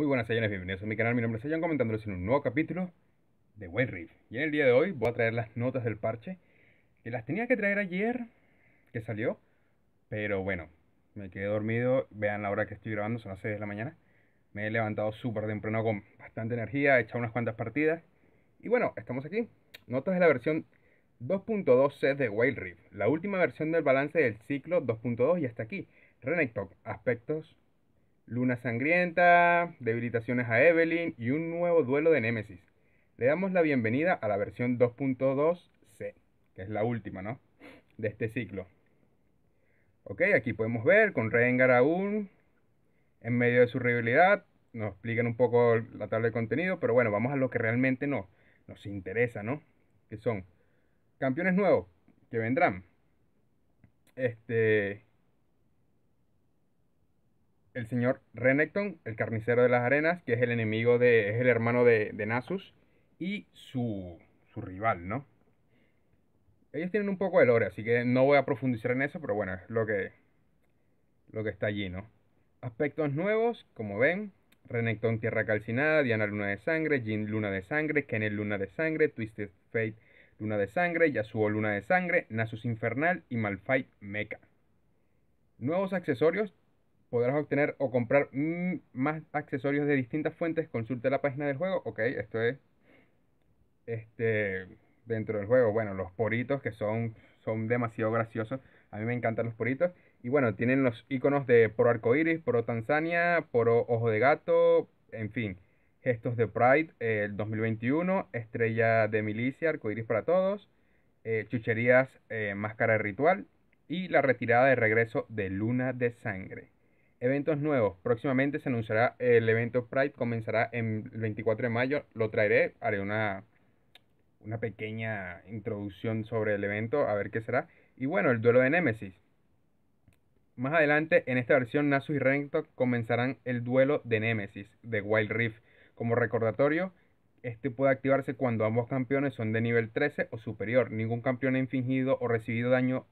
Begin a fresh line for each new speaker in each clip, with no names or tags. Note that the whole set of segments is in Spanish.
Muy buenas señores, bienvenidos a mi canal, mi nombre es Saiyan comentándoles en un nuevo capítulo de Wild Rift Y en el día de hoy voy a traer las notas del parche Que las tenía que traer ayer, que salió Pero bueno, me quedé dormido, vean la hora que estoy grabando, son las 6 de la mañana Me he levantado súper temprano con bastante energía, he echado unas cuantas partidas Y bueno, estamos aquí Notas de la versión 2.2C de Wild Rift La última versión del balance del ciclo 2.2 y hasta aquí Renekton, aspectos Luna Sangrienta, debilitaciones a Evelyn y un nuevo duelo de Némesis. Le damos la bienvenida a la versión 2.2C, que es la última, ¿no? De este ciclo. Ok, aquí podemos ver con Rengar aún, en medio de su rivalidad, nos explican un poco la tabla de contenido, pero bueno, vamos a lo que realmente nos interesa, ¿no? Que son campeones nuevos que vendrán. Este, el señor Renekton, el carnicero de las arenas, que es el enemigo de. es el hermano de, de Nasus. Y su. su rival, ¿no? Ellos tienen un poco de lore, así que no voy a profundizar en eso, pero bueno, es lo que. lo que está allí, ¿no? Aspectos nuevos, como ven. Renekton Tierra Calcinada, Diana Luna de Sangre, Jin Luna de Sangre, Kennel Luna de Sangre, Twisted Fate Luna de Sangre, Yasuo Luna de Sangre, Nasus Infernal y Malphite Mecha. Nuevos accesorios, podrás obtener o comprar más accesorios de distintas fuentes. Consulte la página del juego. Ok, esto es este dentro del juego. Bueno, los poritos que son, son demasiado graciosos. A mí me encantan los poritos. Y bueno, tienen los iconos de poro Arcoiris, poro Tanzania, poro Ojo de Gato, en fin. Gestos de Pride el 2021, Estrella de Milicia, Arcoiris para Todos, eh, Chucherías, eh, Máscara de Ritual y la retirada de regreso de Luna de Sangre. Eventos nuevos. Próximamente se anunciará el evento Pride. Comenzará en el 24 de mayo. Lo traeré. Haré una, una pequeña introducción sobre el evento. A ver qué será. Y bueno, el duelo de Nemesis. Más adelante, en esta versión, Nasus y Rentok comenzarán el duelo de Nemesis de Wild Rift. Como recordatorio, este puede activarse cuando ambos campeones son de nivel 13 o superior. Ningún campeón ha infligido o recibido daño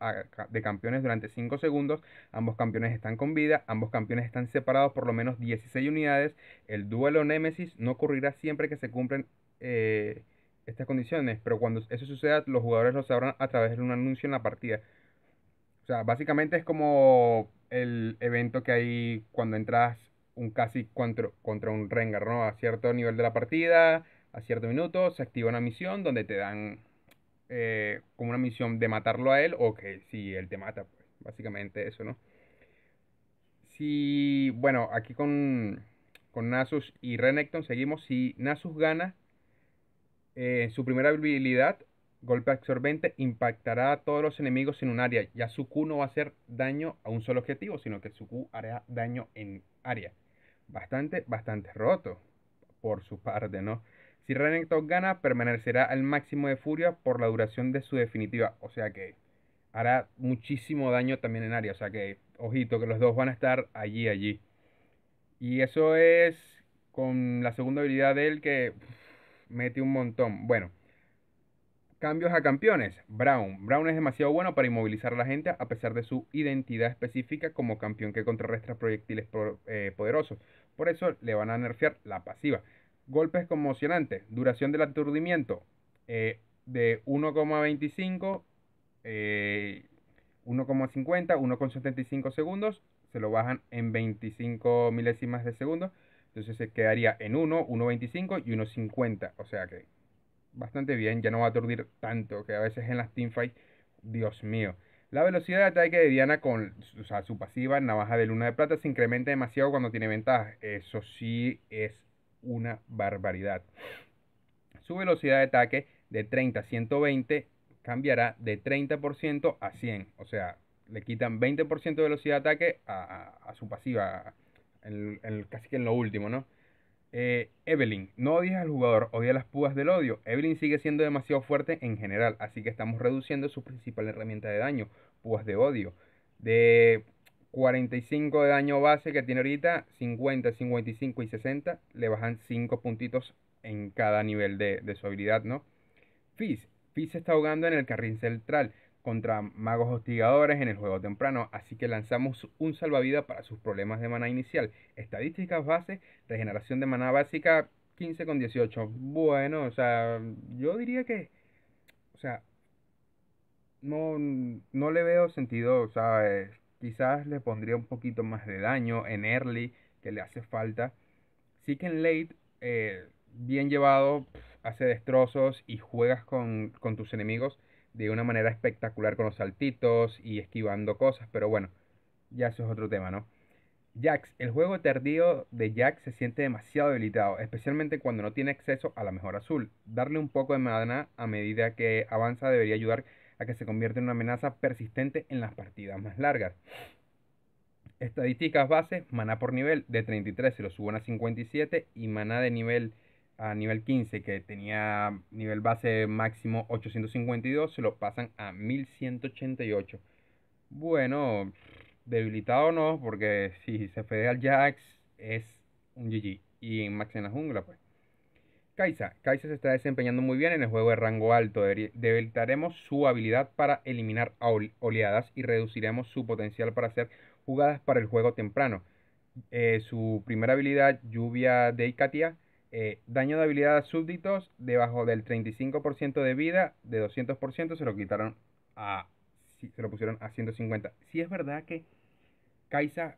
de campeones durante 5 segundos. Ambos campeones están con vida. Ambos campeones están separados por lo menos 16 unidades. El duelo Némesis no ocurrirá siempre que se cumplen eh, estas condiciones. Pero cuando eso suceda, los jugadores lo sabrán a través de un anuncio en la partida. O sea, básicamente es como el evento que hay cuando entras un casi contra, contra un Rengar, ¿no? A cierto nivel de la partida a cierto minuto se activa una misión donde te dan eh, como una misión de matarlo a él o que si él te mata, pues básicamente eso, ¿no? Si, bueno, aquí con, con Nasus y Renekton seguimos, si Nasus gana eh, su primera habilidad, golpe absorbente, impactará a todos los enemigos en un área, ya su Q no va a hacer daño a un solo objetivo, sino que su Q hará daño en área. Bastante, bastante roto por su parte, ¿no? Si Renekton gana, permanecerá al máximo de furia por la duración de su definitiva. O sea que hará muchísimo daño también en área. O sea que, ojito, que los dos van a estar allí, allí. Y eso es con la segunda habilidad de él que mete un montón. Bueno, cambios a campeones. Brown. Brown es demasiado bueno para inmovilizar a la gente a pesar de su identidad específica como campeón que contrarrestra proyectiles eh, poderosos. Por eso le van a nerfear la pasiva golpes conmocionantes, duración del aturdimiento eh, de 1,25, 1,50, 1,75 segundos, se lo bajan en 25 milésimas de segundo, entonces se quedaría en 1, 1,25 y 1,50, o sea que bastante bien, ya no va a aturdir tanto, que a veces en las teamfights, Dios mío. La velocidad de ataque de Diana con o sea, su pasiva navaja de luna de plata se incrementa demasiado cuando tiene ventaja. Eso sí es una barbaridad. Su velocidad de ataque de 30 a 120 cambiará de 30% a 100. O sea, le quitan 20% de velocidad de ataque a, su pasiva, en, casi que en lo último, ¿no? Eh, Evelyn, no odias al jugador, odia las púas del odio. Evelyn sigue siendo demasiado fuerte en general, así que estamos reduciendo su principal herramienta de daño, púas de odio. De 45 de daño base que tiene ahorita, 50, 55 y 60, le bajan 5 puntitos en cada nivel de, su habilidad, ¿no? Fizz, Fizz está ahogando en el carril central contra magos hostigadores en el juego temprano, así que lanzamos un salvavidas para sus problemas de mana inicial. Estadísticas base, regeneración de mana básica 15 con 18. Bueno, o sea, yo diría que, o sea, no, no le veo sentido, o sea, eh, Quizás le pondría un poquito más de daño en early, que le hace falta. Sí que en late, eh, bien llevado, hace destrozos y juegas con, con tus enemigos de una manera espectacular con los saltitos y esquivando cosas, pero bueno, ya eso es otro tema, ¿no? Jax, el juego tardío de Jax se siente demasiado debilitado, especialmente cuando no tiene acceso a la mejor azul. Darle un poco de mana a medida que avanza debería ayudar a que se convierte en una amenaza persistente en las partidas más largas. Estadísticas base, maná por nivel, de 33 se lo suben a 57 y maná de nivel a nivel 15 que tenía nivel base máximo 852 se lo pasan a 1188. Bueno, debilitado no, porque si se fede al Jax es un GG y en Max en la jungla pues Kaisa. Kaisa se está desempeñando muy bien en el juego de rango alto. Debilitaremos su habilidad para eliminar oleadas y reduciremos su potencial para hacer jugadas para el juego temprano. Eh, su primera habilidad, Lluvia de Icatia, eh, daño de habilidad a súbditos debajo del 35% de vida, de 200% se lo quitaron a. Se lo pusieron a 150. Si es verdad que Kaisa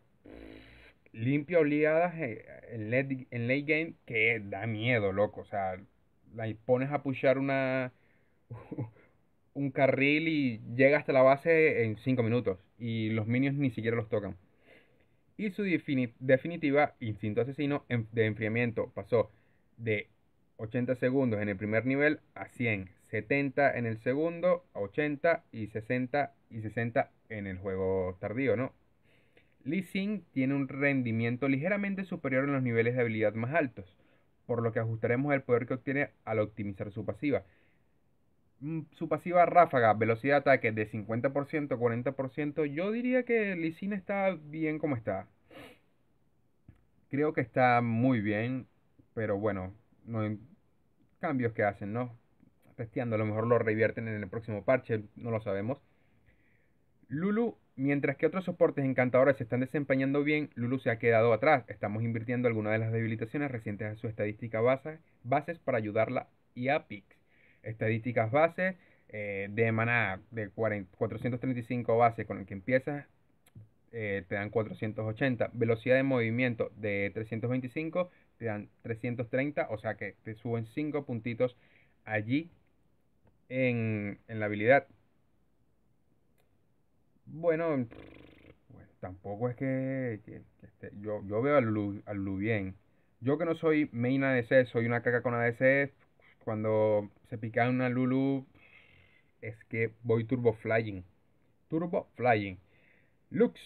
limpia obligada eh, en late, en game que da miedo, loco. O sea, la pones a pushar una, un carril y llega hasta la base en 5 minutos. Y los minions ni siquiera los tocan. Y su definitiva, Instinto Asesino de enfriamiento, pasó de 80 segundos en el primer nivel a 100, 70 en el segundo, a 80 y 60 y 60 en el juego tardío, ¿no? Lee tiene un rendimiento ligeramente superior en los niveles de habilidad más altos, por lo que ajustaremos el poder que obtiene al optimizar su pasiva. Mm, su pasiva ráfaga, velocidad de ataque de 50%, 40%, yo diría que Lee Sin está bien como está. Creo que está muy bien, pero bueno, no hay cambios que hacen, ¿no? Testeando, a lo mejor lo revierten en el próximo parche, no lo sabemos. Lulu Mientras que otros soportes encantadores se están desempeñando bien, Lulu se ha quedado atrás. Estamos invirtiendo algunas de las debilitaciones recientes a su estadística base, bases para ayudarla y a PIX. Estadísticas bases eh, de maná de 435 bases con el que empiezas, eh, te dan 480. Velocidad de movimiento de 325, te dan 330, o sea que te suben 5 puntitos allí en, en la habilidad. Bueno, pues, tampoco es que, yo, veo al Lu, al Lu bien. Yo que no soy main ADC, soy una caca con ADC, cuando se pica una Lulu es que voy turbo flying. Turbo flying. Lux.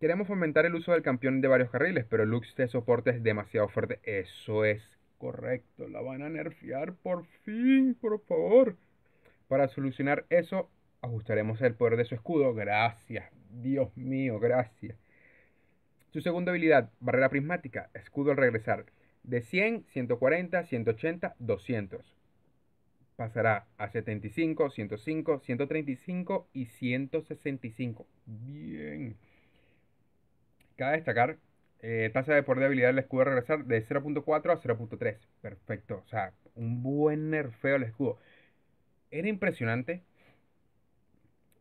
Queremos fomentar el uso del campeón de varios carriles, pero Lux de soporte es demasiado fuerte. Eso es correcto. La van a nerfear por fin, por favor. Para solucionar eso, Ajustaremos el poder de su escudo. Gracias. Dios mío, gracias. Su segunda habilidad, barrera prismática, escudo al regresar. De 100, 140, 180, 200. Pasará a 75, 105, 135 y 165. Bien. Cabe destacar, eh, tasa de poder de habilidad del escudo al regresar de 0.4 a 0.3. Perfecto. O sea, un buen nerfeo el escudo. Era impresionante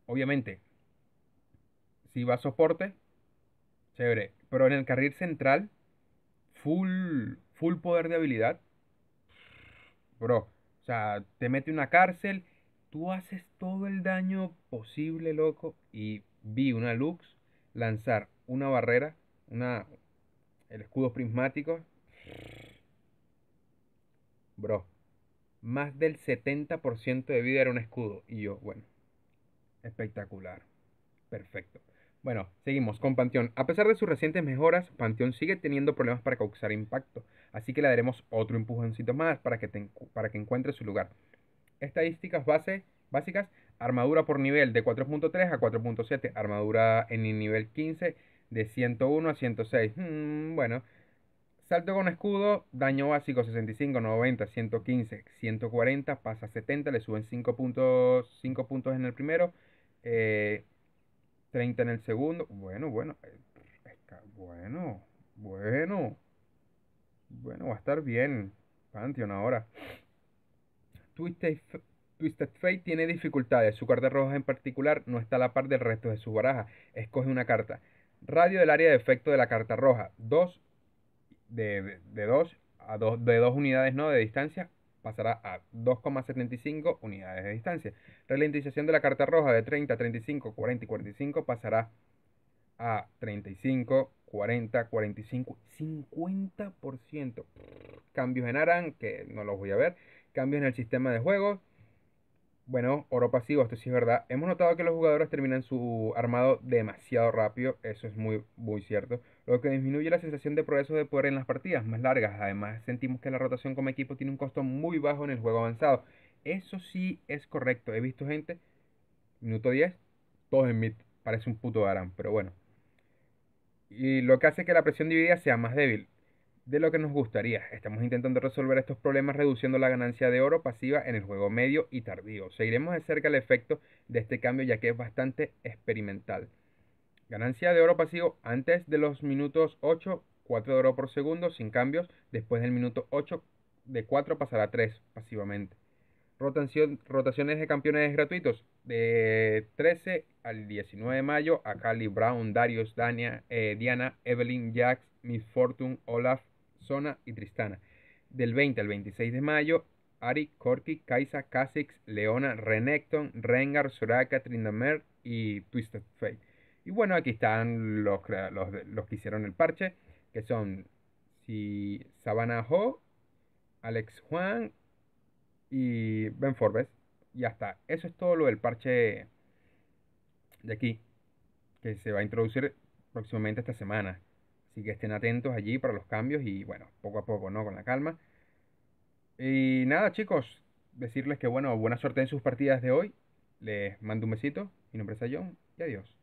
obviamente, si va a soporte, chévere. Pero en el carril central, full, full poder de habilidad, bro. O sea, te mete una cárcel, tú haces todo el daño posible, loco. Y vi una Lux lanzar una barrera, una, el escudo prismático. Bro, más del 70% de vida era un escudo. Y yo, bueno, Espectacular. Perfecto. Bueno, seguimos con Panteón. A pesar de sus recientes mejoras, Panteón sigue teniendo problemas para causar impacto, así que le daremos otro empujoncito más para que, para que encuentre su lugar. Estadísticas básicas, armadura por nivel de 4.3 a 4.7, armadura en el nivel 15 de 101 a 106. Mm, bueno, salto con escudo, daño básico 65, 90, 115, 140, pasa 70, le suben 5 puntos en el primero. 30 eh, en el segundo. Bueno, bueno. Eh, bueno, bueno. Bueno, va a estar bien. Pantheon ahora. Twisted, Fate tiene dificultades. Su carta roja en particular no está a la par del resto de su baraja. Escoge una carta. Radio del área de efecto de la carta roja. 2 de 2 de, a dos, de dos unidades no de distancia pasará a 2,75 unidades de distancia. Ralentización de la carta roja de 30, 35, 40 y 45 pasará a 35, 40, 45, 50%. Cambios en ARAN, que no los voy a ver. Cambios en el sistema de juego bueno, oro pasivo, esto sí es verdad. Hemos notado que los jugadores terminan su armado demasiado rápido, eso es muy, muy cierto, lo que disminuye la sensación de progreso de poder en las partidas más largas. Además, sentimos que la rotación como equipo tiene un costo muy bajo en el juego avanzado. Eso sí es correcto. He visto gente, minuto 10, todos en mid, parece un puto Aram, pero bueno. Y lo que hace que la presión dividida sea más débil de lo que nos gustaría. Estamos intentando resolver estos problemas reduciendo la ganancia de oro pasiva en el juego medio y tardío. Seguiremos de cerca el efecto de este cambio ya que es bastante experimental. Ganancia de oro pasivo antes de los minutos 8, 4 de oro por segundo sin cambios. Después del minuto 8, de 4 pasará a 3 pasivamente. Rotación, rotaciones de campeones gratuitos de 13 al 19 de mayo a Cali Brown, Darius, eh, Diana, Evelyn, Jax, Miss Fortune, Olaf, Zona y Tristana. Del 20 al 26 de mayo, Ari, Corky, Kaisa, Kha'Zix, Leona, Renekton, Rengar, Soraka, Trindamer y Twisted Fate. Y bueno, aquí están los, los, que hicieron el parche, que son si, Sabanajo, Ho, Alex Juan y Ben Forbes. Y ya está. Eso es todo lo del parche de aquí, que se va a introducir próximamente esta semana. Así que estén atentos allí para los cambios y bueno, poco a poco, ¿no? Con la calma. Y nada, chicos, decirles que bueno, buena suerte en sus partidas de hoy. Les mando un besito. Mi nombre es John y adiós.